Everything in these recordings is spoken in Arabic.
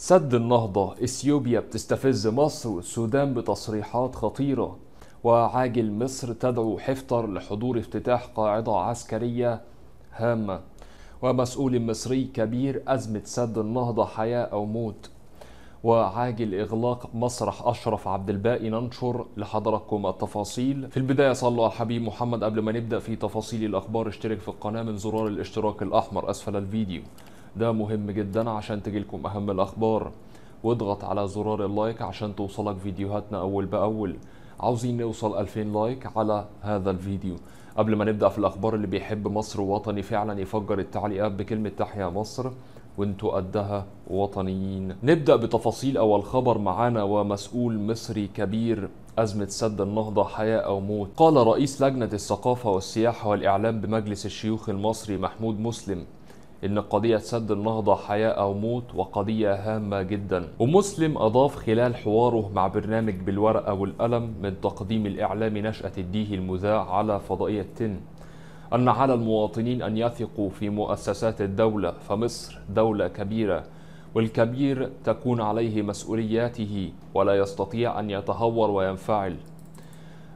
سد النهضة إثيوبيا بتستفز مصر والسودان بتصريحات خطيرة وعاجل مصر تدعو حفتر لحضور افتتاح قاعدة عسكرية هامة ومسؤول مصري كبير أزمة سد النهضة حياة أو موت وعاجل إغلاق مسرح أشرف عبد الباقي ننشر لحضراتكم التفاصيل في البداية صلوا على الحبيب محمد قبل ما نبدأ في تفاصيل الأخبار اشترك في القناة من زرار الاشتراك الأحمر أسفل الفيديو ده مهم جدا عشان تجيلكم أهم الأخبار واضغط على زرار اللايك عشان توصلك فيديوهاتنا أول بأول عاوزين نوصل 2000 لايك على هذا الفيديو قبل ما نبدأ في الأخبار اللي بيحب مصر وطني فعلا يفجر التعليقات بكلمة تحيا مصر وانتوا قدها وطنيين نبدأ بتفاصيل أول خبر معانا ومسؤول مصري كبير أزمة سد النهضة حياة أو موت قال رئيس لجنة الثقافة والسياحة والإعلام بمجلس الشيوخ المصري محمود مسلم ان قضيه سد النهضه حياه او موت وقضيه هامه جدا ومسلم اضاف خلال حواره مع برنامج بالورقه والقلم من تقديم الاعلام نشاه الديه المذاع على فضائيه تن ان على المواطنين ان يثقوا في مؤسسات الدوله فمصر دوله كبيره والكبير تكون عليه مسؤولياته ولا يستطيع ان يتهور وينفعل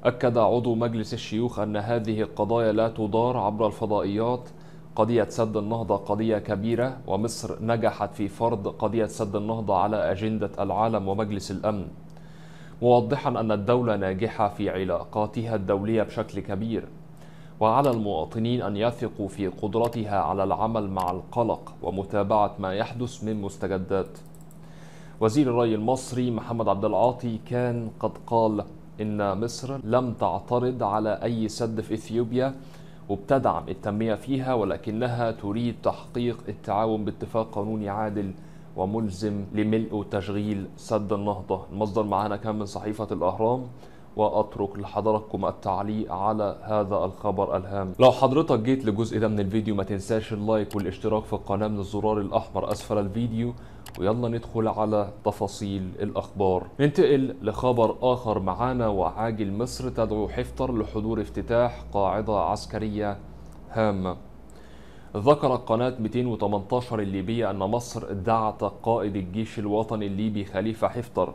اكد عضو مجلس الشيوخ ان هذه القضايا لا تدار عبر الفضائيات قضية سد النهضة قضية كبيرة ومصر نجحت في فرض قضية سد النهضة على أجندة العالم ومجلس الأمن موضحا أن الدولة ناجحة في علاقاتها الدولية بشكل كبير وعلى المواطنين أن يثقوا في قدرتها على العمل مع القلق ومتابعة ما يحدث من مستجدات وزير الري المصري محمد عبد العاطي كان قد قال إن مصر لم تعترض على أي سد في إثيوبيا وبتدعم التنمية فيها ولكنها تريد تحقيق التعاون باتفاق قانوني عادل وملزم لملء وتشغيل سد النهضة المصدر معانا كان من صحيفة الأهرام وأترك لحضراتكم التعليق على هذا الخبر الهام لو حضرتك جيت لجزء ده من الفيديو ما تنساش اللايك والاشتراك في القناة من الزرار الأحمر أسفل الفيديو ويلا ندخل على تفاصيل الأخبار ننتقل لخبر آخر معانا وعاجل مصر تدعو حفتر لحضور افتتاح قاعدة عسكرية هامة ذكرت قناة 218 الليبية أن مصر دعت قائد الجيش الوطني الليبي خليفة حفتر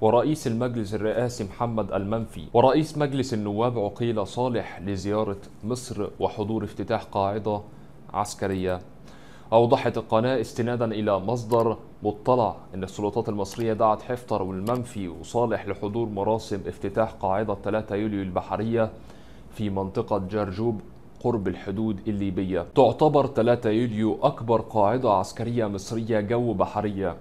ورئيس المجلس الرئاسي محمد المنفي ورئيس مجلس النواب عقيل صالح لزيارة مصر وحضور افتتاح قاعدة عسكرية أوضحت القناة استنادا إلى مصدر مطلع أن السلطات المصرية دعت حفتر والمنفي وصالح لحضور مراسم افتتاح قاعدة 3 يوليو البحرية في منطقة جرجوب قرب الحدود الليبية تعتبر 3 يوليو أكبر قاعدة عسكرية مصرية جو بحرية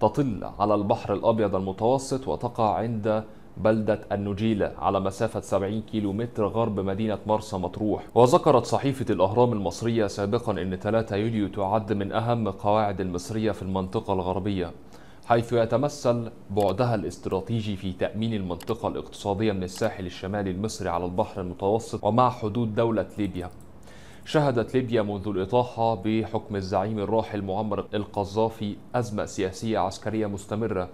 تطل على البحر الأبيض المتوسط وتقع عند بلدة النجيلة على مسافة 70 متر غرب مدينة مرسى مطروح وذكرت صحيفة الأهرام المصرية سابقا أن 3 يوليو تعد من أهم قواعد المصرية في المنطقة الغربية حيث يتمثل بعدها الاستراتيجي في تأمين المنطقة الاقتصادية من الساحل الشمالي المصري على البحر المتوسط ومع حدود دولة ليبيا شهدت ليبيا منذ الإطاحة بحكم الزعيم الراحل معمر القذافي أزمة سياسية عسكرية مستمرة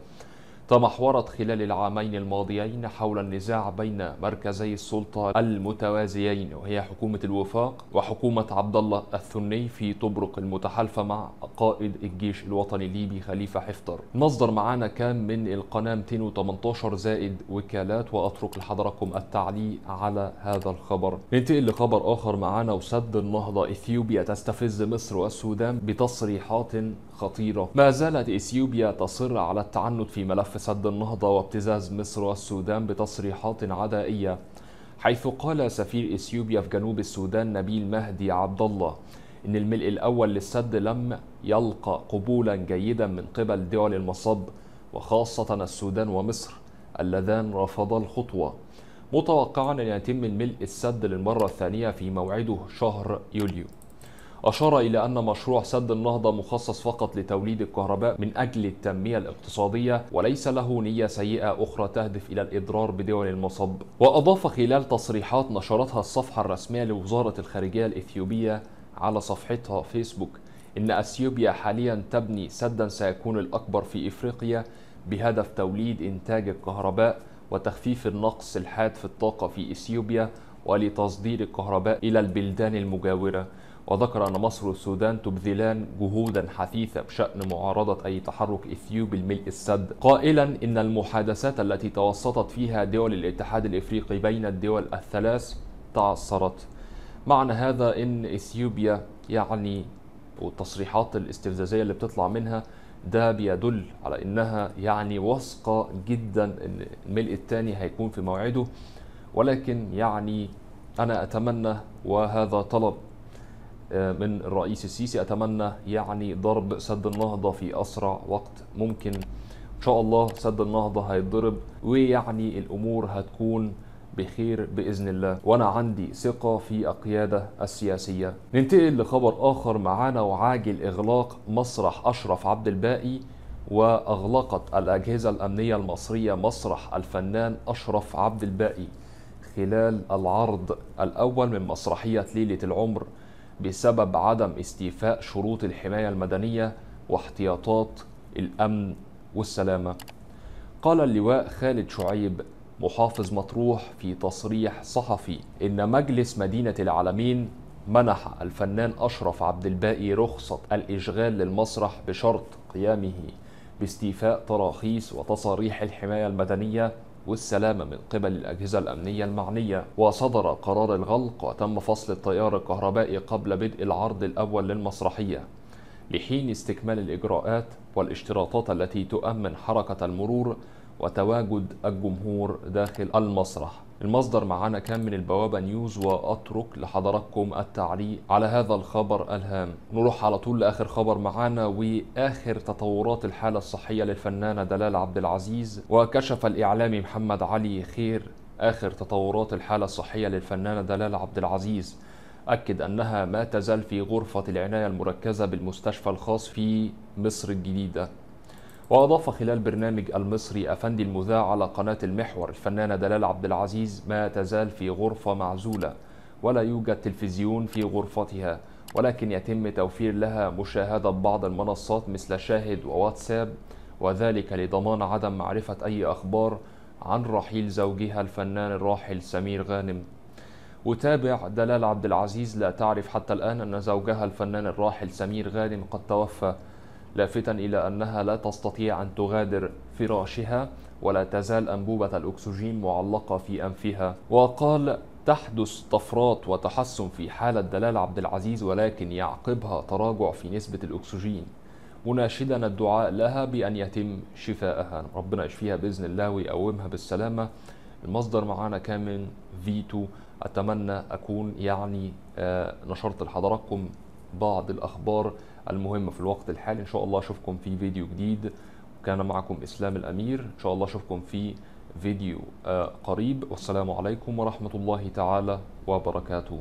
تمحورت خلال العامين الماضيين حول النزاع بين مركزي السلطة المتوازيين وهي حكومة الوفاق وحكومة عبد الله الثني في طبرق المتحالفة مع قائد الجيش الوطني الليبي خليفة حفتر مصدر معانا كان من القناة 218 زائد وكالات وأترك لحضراتكم التعليق على هذا الخبر ننتقل لخبر آخر معانا وسد النهضة إثيوبيا تستفز مصر والسودان بتصريحات خطيرة ما زالت إثيوبيا تصر على التعنت في ملف سد النهضة وابتزاز مصر والسودان بتصريحات عدائية حيث قال سفير إثيوبيا في جنوب السودان نبيل مهدي عبد الله إن الملء الأول للسد لم يلقى قبولا جيدا من قبل دول المصب وخاصة السودان ومصر اللذان رفضا الخطوة متوقعا أن يتم الملء السد للمرة الثانية في موعده شهر يوليو أشار إلى أن مشروع سد النهضة مخصص فقط لتوليد الكهرباء من أجل التنمية الاقتصادية وليس له نية سيئة أخرى تهدف إلى الإضرار بدول المصب وأضاف خلال تصريحات نشرتها الصفحة الرسمية لوزارة الخارجية الإثيوبية على صفحتها فيسبوك إن أثيوبيا حاليا تبني سدا سيكون الأكبر في إفريقيا بهدف توليد إنتاج الكهرباء وتخفيف النقص الحاد في الطاقة في إثيوبيا ولتصدير الكهرباء إلى البلدان المجاورة وذكر أن مصر والسودان تبذلان جهودا حثيثة بشأن معارضة أي تحرك إثيوبي الملء السد قائلا إن المحادثات التي توسطت فيها دول الاتحاد الإفريقي بين الدول الثلاث تعثرت معنى هذا إن إثيوبيا يعني والتصريحات الاستفزازية اللي بتطلع منها ده بيدل على إنها يعني واثقة جدا إن الملء الثاني هيكون في موعده ولكن يعني أنا أتمنى وهذا طلب من الرئيس السيسي أتمنى يعني ضرب سد النهضة في أسرع وقت ممكن إن شاء الله سد النهضة هيتضرب ويعني الأمور هتكون بخير باذن الله وانا عندي ثقه في القياده السياسيه ننتقل لخبر اخر معانا وعاجل اغلاق مسرح اشرف عبد الباقي واغلقت الاجهزه الامنيه المصريه مسرح الفنان اشرف عبد الباقي خلال العرض الاول من مسرحيه ليله العمر بسبب عدم استيفاء شروط الحماية المدنية واحتياطات الأمن والسلامة قال اللواء خالد شعيب محافظ مطروح في تصريح صحفي إن مجلس مدينة العالمين منح الفنان أشرف عبد الباقي رخصة الإشغال للمسرح بشرط قيامه باستيفاء تراخيص وتصاريح الحماية المدنية والسلامة من قبل الأجهزة الأمنية المعنية وصدر قرار الغلق وتم فصل التيار الكهربائي قبل بدء العرض الأول للمسرحية لحين استكمال الإجراءات والاشتراطات التي تؤمن حركة المرور وتواجد الجمهور داخل المسرح المصدر معانا كان من البوابة نيوز وأترك لحضراتكم التعليق على هذا الخبر الهام نروح على طول لآخر خبر معانا وآخر تطورات الحالة الصحية للفنانة دلال عبد العزيز وكشف الإعلامي محمد علي خير آخر تطورات الحالة الصحية للفنانة دلال عبد العزيز أكد أنها ما تزال في غرفة العناية المركزة بالمستشفى الخاص في مصر الجديدة وأضاف خلال برنامج المصري أفندي المذاع على قناة المحور الفنانة دلال عبد العزيز ما تزال في غرفة معزولة ولا يوجد تلفزيون في غرفتها ولكن يتم توفير لها مشاهدة بعض المنصات مثل شاهد وواتساب وذلك لضمان عدم معرفة أي أخبار عن رحيل زوجها الفنان الراحل سمير غانم وتابع دلال عبد العزيز لا تعرف حتى الآن أن زوجها الفنان الراحل سمير غانم قد توفى لافتا إلى أنها لا تستطيع أن تغادر فراشها ولا تزال أنبوبة الأكسجين معلقة في أنفها وقال تحدث طفرات وتحسن في حالة دلال عبد العزيز ولكن يعقبها تراجع في نسبة الأكسجين مناشدا الدعاء لها بأن يتم شفائها ربنا يشفيها بإذن الله ويقومها بالسلامة المصدر معانا كان من فيتو أتمنى أكون يعني آه، نشرت لحضراتكم بعض الأخبار المهمة في الوقت الحالي إن شاء الله أشوفكم في فيديو جديد كان معكم إسلام الأمير إن شاء الله أشوفكم في فيديو آه، قريب والسلام عليكم ورحمة الله تعالى وبركاته